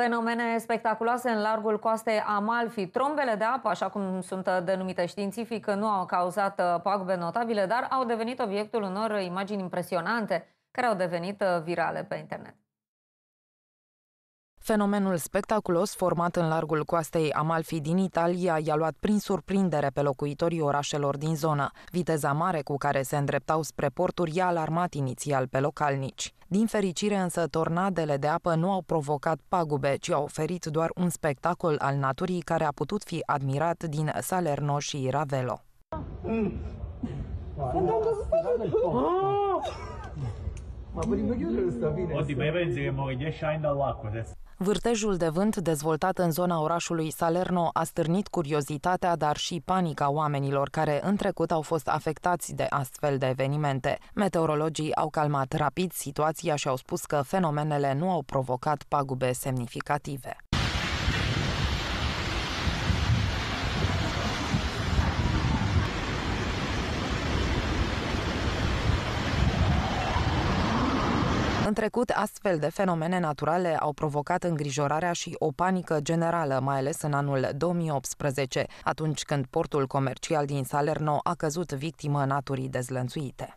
Fenomene spectaculoase în largul coastei Amalfi. Trombele de apă, așa cum sunt denumite științific, nu au cauzat uh, pagube notabile, dar au devenit obiectul unor imagini impresionante care au devenit uh, virale pe internet. Fenomenul spectaculos format în largul coastei Amalfi din Italia i-a luat prin surprindere pe locuitorii orașelor din zonă. Viteza mare cu care se îndreptau spre porturi i-a alarmat inițial pe localnici. Din fericire însă, tornadele de apă nu au provocat pagube, ci au oferit doar un spectacol al naturii care a putut fi admirat din Salerno și Ravelo. Mm. Ma sta Oddio, ma pensi che muori 10 anni dall'acqua adesso? Vârtejul de vânt dezvoltat în zona orașului Salerno a stârnit curiozitatea, dar și panica oamenilor care în trecut au fost afectați de astfel de evenimente. Meteorologii au calmat rapid situația și au spus că fenomenele nu au provocat pagube semnificative. În trecut, astfel de fenomene naturale au provocat îngrijorarea și o panică generală, mai ales în anul 2018, atunci când portul comercial din Salerno a căzut victimă naturii dezlănțuite.